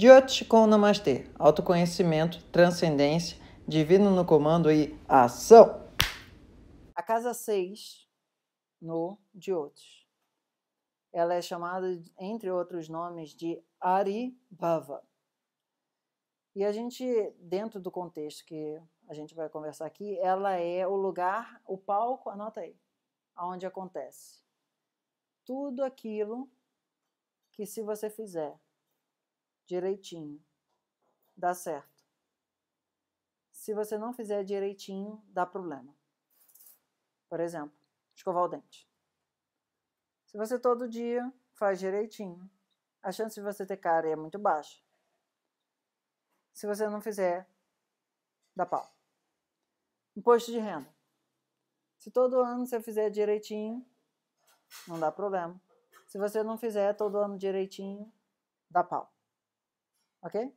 Jyotikon Namastê, autoconhecimento, transcendência, divino no comando e ação. A casa 6 no Jyotish. Ela é chamada, entre outros nomes, de Ari Bhava. E a gente, dentro do contexto que a gente vai conversar aqui, ela é o lugar, o palco, anota aí, aonde acontece tudo aquilo que se você fizer direitinho, dá certo. Se você não fizer direitinho, dá problema. Por exemplo, escovar o dente. Se você todo dia faz direitinho, a chance de você ter cárie é muito baixa. Se você não fizer, dá pau. Imposto de renda. Se todo ano você fizer direitinho, não dá problema. Se você não fizer todo ano direitinho, dá pau ok?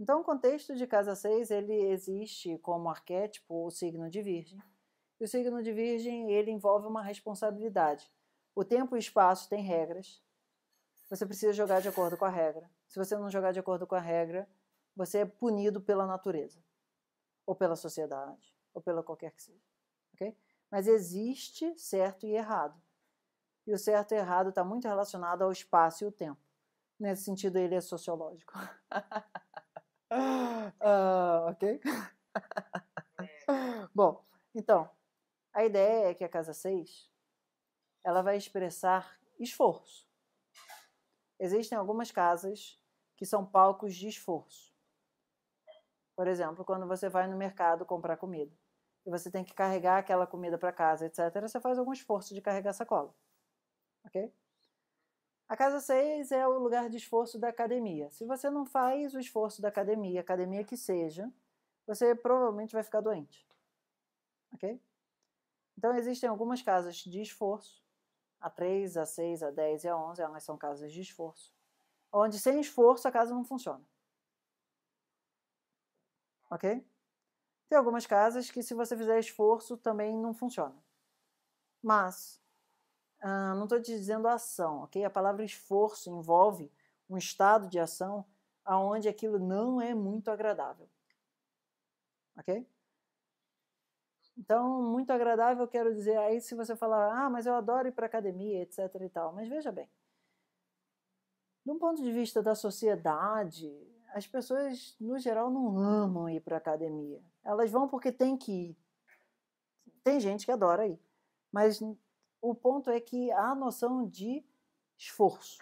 Então, o contexto de casa 6, ele existe como arquétipo o signo de virgem. E o signo de virgem, ele envolve uma responsabilidade. O tempo e o espaço têm regras. Você precisa jogar de acordo com a regra. Se você não jogar de acordo com a regra, você é punido pela natureza, ou pela sociedade, ou pela qualquer que seja, ok? Mas existe certo e errado. E o certo e errado está muito relacionado ao espaço e o tempo. Nesse sentido, ele é sociológico. uh, ok? Bom, então, a ideia é que a casa 6 ela vai expressar esforço. Existem algumas casas que são palcos de esforço. Por exemplo, quando você vai no mercado comprar comida e você tem que carregar aquela comida para casa, etc., você faz algum esforço de carregar a sacola. Ok? A casa 6 é o lugar de esforço da academia. Se você não faz o esforço da academia, academia que seja, você provavelmente vai ficar doente. Ok? Então existem algumas casas de esforço, a 3, a 6, a 10 e a 11, elas são casas de esforço, onde sem esforço a casa não funciona. Ok? Tem algumas casas que se você fizer esforço também não funciona. Mas ah, não estou dizendo ação, ok? A palavra esforço envolve um estado de ação aonde aquilo não é muito agradável, ok? Então, muito agradável, quero dizer, aí se você falar, ah, mas eu adoro ir para academia, etc e tal, mas veja bem, de um ponto de vista da sociedade, as pessoas, no geral, não amam ir para academia. Elas vão porque tem que ir. Tem gente que adora ir, mas o ponto é que a noção de esforço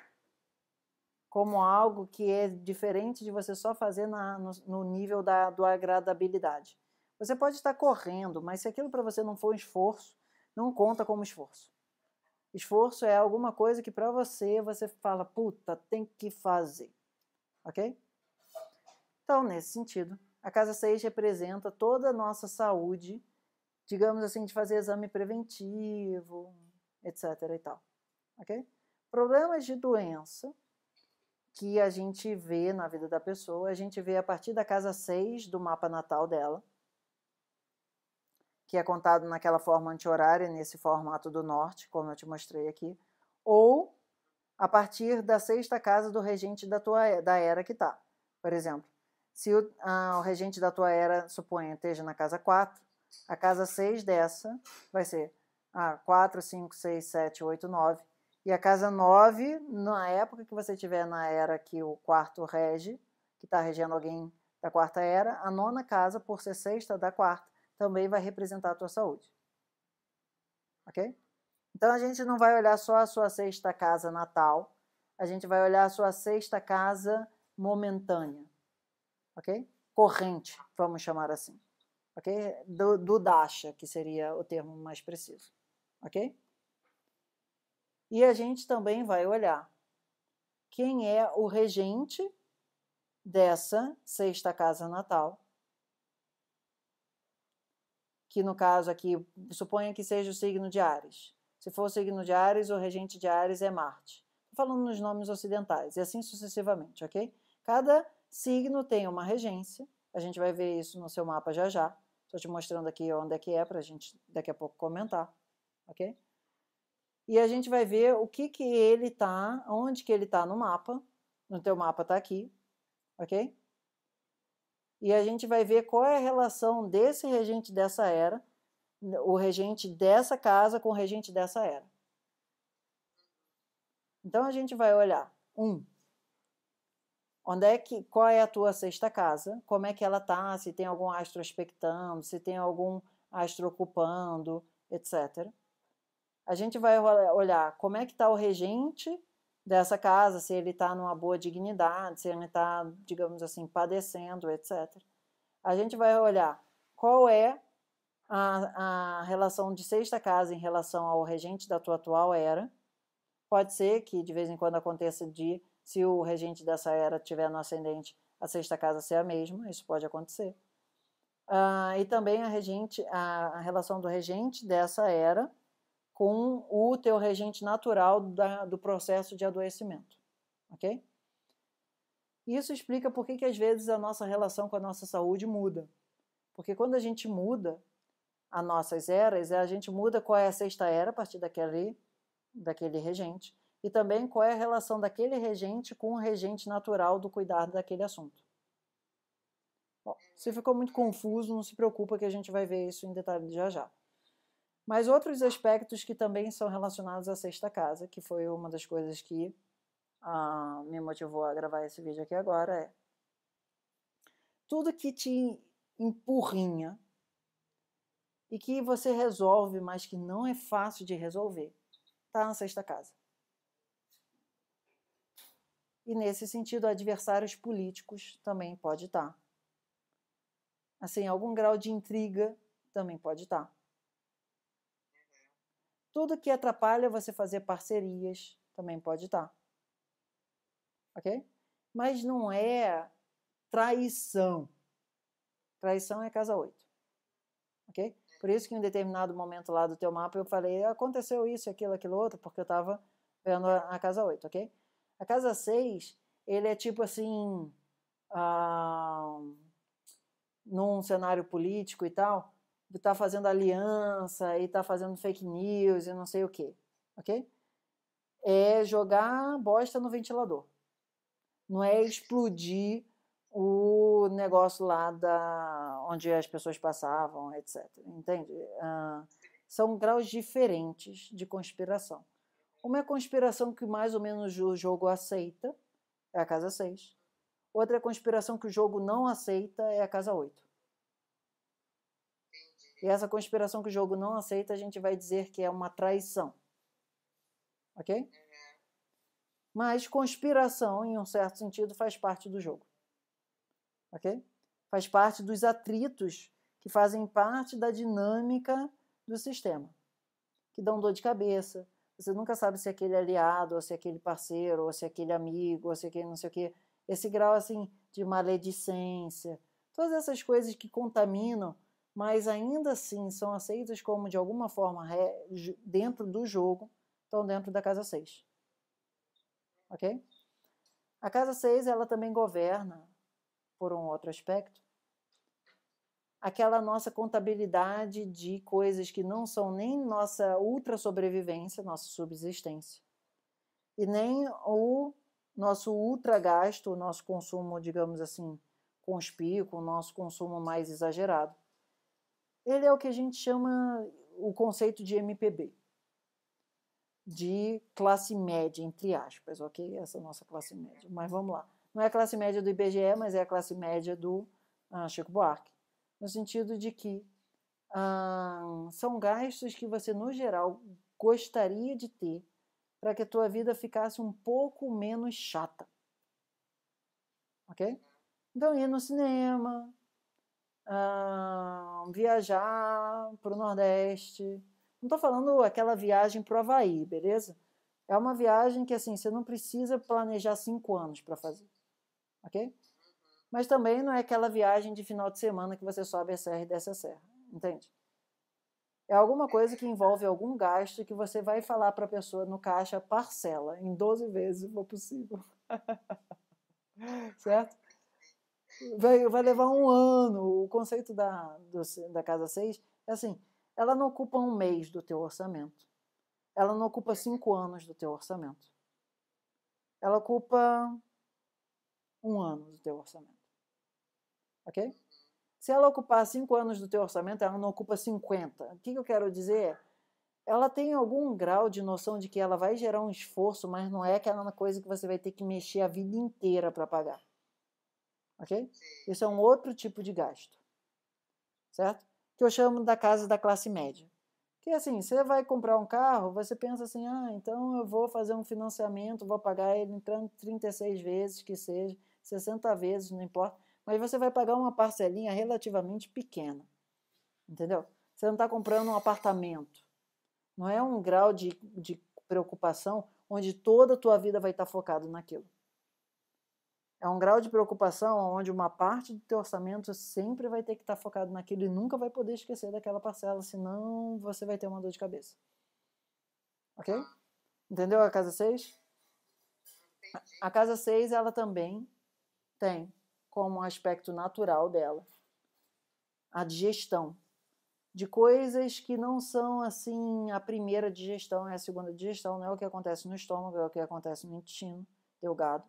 como algo que é diferente de você só fazer na, no, no, nível da do agradabilidade. Você pode estar correndo, mas se aquilo para você não for um esforço, não conta como esforço. Esforço é alguma coisa que para você você fala, puta, tem que fazer. OK? Então, nesse sentido, a casa 6 representa toda a nossa saúde, digamos assim, de fazer exame preventivo, etc. e tal. Ok? Problemas de doença que a gente vê na vida da pessoa, a gente vê a partir da casa 6 do mapa natal dela, que é contado naquela forma anti-horária, nesse formato do norte, como eu te mostrei aqui, ou a partir da sexta casa do regente da tua da era que tá. Por exemplo, se o, ah, o regente da tua era, suponha, esteja na casa 4, a casa 6 dessa vai ser a 4, 5, 6, 7, 8, 9. E a casa 9, na época que você tiver na era que o quarto rege, que está regendo alguém da quarta era, a nona casa, por ser sexta da quarta, também vai representar a tua saúde. Ok? Então a gente não vai olhar só a sua sexta casa natal, a gente vai olhar a sua sexta casa momentânea. Ok? Corrente, vamos chamar assim. Ok? Do, do Dasha, que seria o termo mais preciso ok? E a gente também vai olhar quem é o regente dessa sexta casa natal. Que no caso aqui, suponha que seja o signo de Ares. Se for o signo de Ares, o regente de Ares é Marte. Estou falando nos nomes ocidentais, e assim sucessivamente, ok? Cada signo tem uma regência, a gente vai ver isso no seu mapa já já. Estou te mostrando aqui onde é que é para a gente daqui a pouco comentar ok? E a gente vai ver o que que ele tá, onde que ele tá no mapa, no teu mapa tá aqui, ok? E a gente vai ver qual é a relação desse regente dessa era, o regente dessa casa com o regente dessa era. Então a gente vai olhar um onde é que qual é a tua sexta casa, como é que ela tá, se tem algum astro aspectando, se tem algum astro ocupando, etc a gente vai olhar como é que está o regente dessa casa, se ele está numa boa dignidade, se ele está, digamos assim, padecendo, etc. A gente vai olhar qual é a, a, relação de sexta casa em relação ao regente da tua atual era. Pode ser que de vez em quando aconteça de, se o regente dessa era tiver no ascendente, a sexta casa ser a mesma, isso pode acontecer. Ah, e também a, regente, a, a relação do regente dessa era com o teu regente natural da, do processo de adoecimento, ok? Isso explica por que, que às vezes a nossa relação com a nossa saúde muda. Porque quando a gente muda as nossas eras, a gente muda qual é a sexta era a partir daquele, daquele regente e também qual é a relação daquele regente com o regente natural do cuidado daquele assunto. Bom, se ficou muito confuso, não se preocupa que a gente vai ver isso em detalhe já já. Mas outros aspectos que também são relacionados à sexta casa, que foi uma das coisas que ah, me motivou a gravar esse vídeo aqui agora, é tudo que te empurrinha e que você resolve, mas que não é fácil de resolver, está na sexta casa. E nesse sentido, adversários políticos também pode estar. Tá. Assim, algum grau de intriga também pode estar. Tá. Tudo que atrapalha você fazer parcerias também pode estar. Tá. Ok? Mas não é traição. Traição é casa 8. Ok? Por isso que em um determinado momento lá do teu mapa eu falei, aconteceu isso, aquilo, aquilo outro, porque eu estava vendo a, casa 8, ok? A casa 6, ele é tipo assim, ah, num cenário político e tal, de estar tá fazendo aliança e estar tá fazendo fake news e não sei o que, ok? É jogar bosta no ventilador. Não é explodir o negócio lá da onde as pessoas passavam, etc. Entende? Uh, são graus diferentes de conspiração. Uma é conspiração que mais ou menos o jogo aceita, é a casa 6. Outra é conspiração que o jogo não aceita, é a casa 8. E essa conspiração que o jogo não aceita, a gente vai dizer que é uma traição. Ok? Mas conspiração, em um certo sentido, faz parte do jogo. Ok? Faz parte dos atritos que fazem parte da dinâmica do sistema, que dão dor de cabeça. Você nunca sabe se é aquele aliado, ou se é aquele parceiro, ou se é aquele amigo, ou se é aquele não sei o quê. Esse grau assim de maledicência, todas essas coisas que contaminam mas ainda assim são aceitos como de alguma forma dentro do jogo, estão dentro da casa 6. Ok? A casa 6 ela também governa, por um outro aspecto, aquela nossa contabilidade de coisas que não são nem nossa ultra sobrevivência, nossa subsistência, e nem o nosso ultra gasto, o nosso consumo, digamos assim, conspícuo, o nosso consumo mais exagerado ele é o que a gente chama o conceito de MPB, de classe média, entre aspas, ok? Essa é a nossa classe média. Mas vamos lá. Não é a classe média do IBGE, mas é a classe média do ah, Chico Buarque, no sentido de que ah, são gastos que você, no geral, gostaria de ter para que a tua vida ficasse um pouco menos chata. Ok? Então, ir no cinema, viajar para o Nordeste. Não estou falando aquela viagem para o Havaí, beleza? É uma viagem que assim você não precisa planejar cinco anos para fazer, ok? Mas também não é aquela viagem de final de semana que você sobe a serra e desce a serra, entende? É alguma coisa que envolve algum gasto que você vai falar para a pessoa no caixa parcela em 12 vezes, se for possível. certo? vai, vai levar um ano. O conceito da, do, da Casa 6 é assim, ela não ocupa um mês do teu orçamento. Ela não ocupa cinco anos do teu orçamento. Ela ocupa um ano do teu orçamento. Ok? Se ela ocupar cinco anos do teu orçamento, ela não ocupa 50. O que eu quero dizer é, ela tem algum grau de noção de que ela vai gerar um esforço, mas não é aquela coisa que você vai ter que mexer a vida inteira para pagar ok? Isso é um outro tipo de gasto, certo? Que eu chamo da casa da classe média. Que assim, você vai comprar um carro, você pensa assim, ah, então eu vou fazer um financiamento, vou pagar ele entrando 36 vezes, que seja, 60 vezes, não importa. Mas você vai pagar uma parcelinha relativamente pequena, entendeu? Você não está comprando um apartamento. Não é um grau de, de preocupação onde toda a tua vida vai estar tá focado naquilo é um grau de preocupação onde uma parte do teu orçamento sempre vai ter que estar tá focado naquilo e nunca vai poder esquecer daquela parcela, senão você vai ter uma dor de cabeça. Ok? Ah. Entendeu a casa 6? A casa 6, ela também tem como aspecto natural dela a digestão de coisas que não são assim a primeira digestão é a segunda digestão, não é o que acontece no estômago, é o que acontece no intestino, delgado.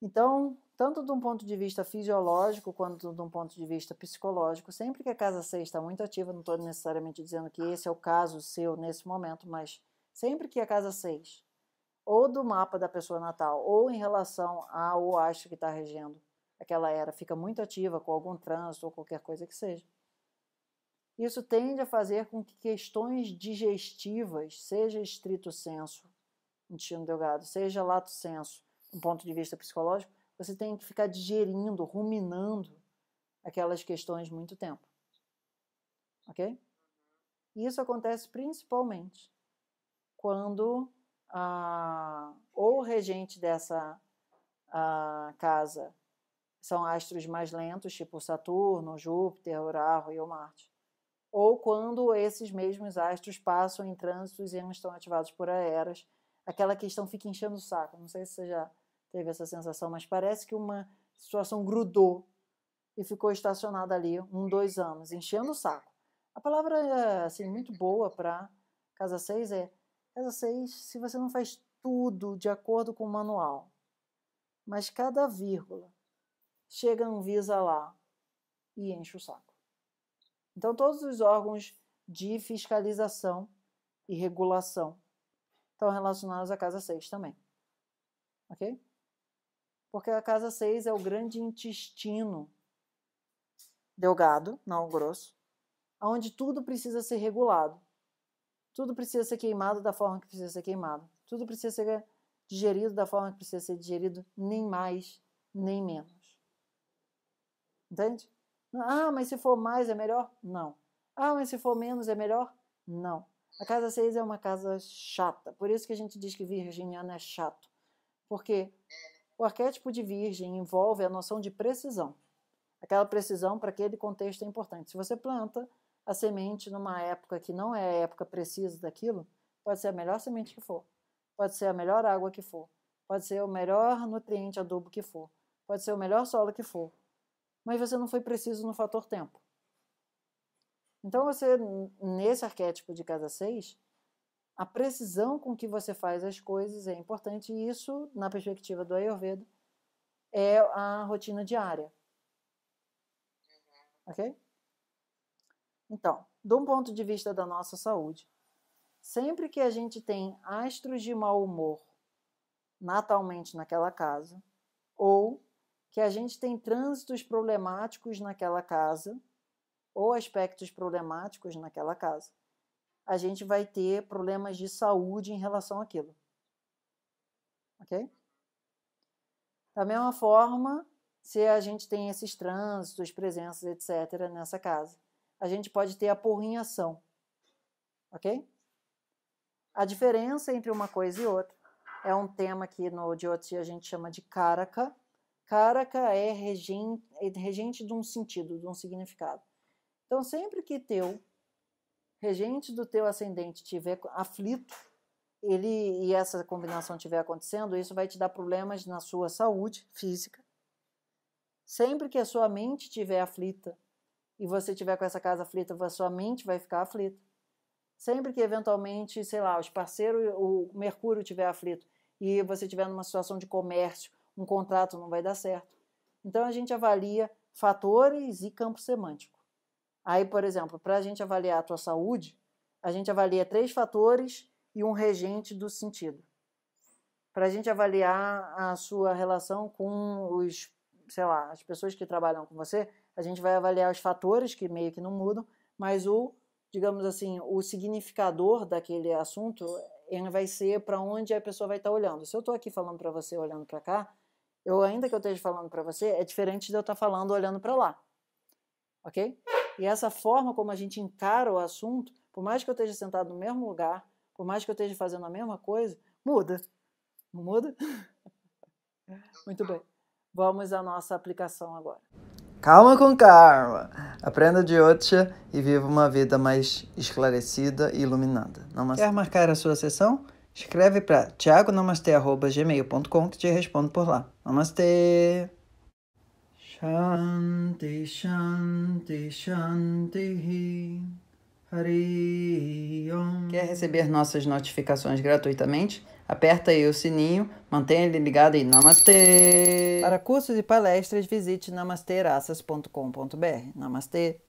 Então, tanto de um ponto de vista fisiológico quanto de um ponto de vista psicológico, sempre que a casa 6 está muito ativa, não estou necessariamente dizendo que esse é o caso seu nesse momento, mas sempre que a casa 6, ou do mapa da pessoa natal, ou em relação ao astro que está regendo aquela era, fica muito ativa com algum trânsito ou qualquer coisa que seja, isso tende a fazer com que questões digestivas, seja estrito senso, intestino delgado, seja lato senso, um ponto de vista psicológico, você tem que ficar digerindo, ruminando aquelas questões muito tempo. Ok? isso acontece principalmente quando ah, ou o regente dessa ah, casa são astros mais lentos, tipo Saturno, Júpiter, Urano e o Marte, ou quando esses mesmos astros passam em trânsitos e não estão ativados por eras, aquela questão fica enchendo o saco. Não sei se você já teve essa sensação, mas parece que uma situação grudou e ficou estacionada ali um, dois anos, enchendo o saco. A palavra assim muito boa para casa 6 é casa 6, se você não faz tudo de acordo com o manual, mas cada vírgula chega um visa lá e enche o saco. Então todos os órgãos de fiscalização e regulação estão relacionados à casa 6 também. OK? porque a casa 6 é o grande intestino delgado, não grosso, onde tudo precisa ser regulado. Tudo precisa ser queimado da forma que precisa ser queimado. Tudo precisa ser digerido da forma que precisa ser digerido, nem mais, nem menos. Entende? Ah, mas se for mais é melhor? Não. Ah, mas se for menos é melhor? Não. A casa 6 é uma casa chata. Por isso que a gente diz que virginiano é chato. Porque o arquétipo de Virgem envolve a noção de precisão. Aquela precisão para aquele contexto é importante. Se você planta a semente numa época que não é a época precisa daquilo, pode ser a melhor semente que for, pode ser a melhor água que for, pode ser o melhor nutriente adubo que for, pode ser o melhor solo que for, mas você não foi preciso no fator tempo. Então você, nesse arquétipo de casa 6, a precisão com que você faz as coisas é importante, e isso, na perspectiva do Ayurveda, é a rotina diária. Uhum. Ok? Então, de um ponto de vista da nossa saúde, sempre que a gente tem astros de mau humor natalmente naquela casa, ou que a gente tem trânsitos problemáticos naquela casa, ou aspectos problemáticos naquela casa, a gente vai ter problemas de saúde em relação àquilo. Ok? Da mesma forma, se a gente tem esses trânsitos, presenças, etc., nessa casa, a gente pode ter a porrinhação. Ok? A diferença entre uma coisa e outra é um tema que no Jyoti a gente chama de Karaka. Karaka é regente, é regente de um sentido, de um significado. Então, sempre que teu regente do teu ascendente tiver aflito, ele e essa combinação tiver acontecendo, isso vai te dar problemas na sua saúde física. Sempre que a sua mente tiver aflita e você tiver com essa casa aflita, a sua mente vai ficar aflita. Sempre que eventualmente, sei lá, os parceiros, o Mercúrio tiver aflito e você tiver numa situação de comércio, um contrato não vai dar certo. Então a gente avalia fatores e campo semântico. Aí, por exemplo, para a gente avaliar a tua saúde, a gente avalia três fatores e um regente do sentido. Para a gente avaliar a sua relação com os, sei lá, as pessoas que trabalham com você, a gente vai avaliar os fatores que meio que não mudam, mas o, digamos assim, o significador daquele assunto ele vai ser para onde a pessoa vai estar tá olhando. Se eu estou aqui falando para você olhando para cá, eu ainda que eu esteja falando para você, é diferente de eu estar tá falando olhando para lá, ok? E essa forma como a gente encara o assunto, por mais que eu esteja sentado no mesmo lugar, por mais que eu esteja fazendo a mesma coisa, muda. Não muda? Muito bem. Vamos à nossa aplicação agora. Calma com karma. Aprenda de Otcha e viva uma vida mais esclarecida e iluminada. Namastê. Quer marcar a sua sessão? Escreve para tiagonamastê.gmail.com que te respondo por lá. Namastê! Quer receber nossas notificações gratuitamente? Aperta aí o sininho, mantenha ele ligado e Namastê! Para cursos e palestras, visite namasteraças.com.br. Namastê!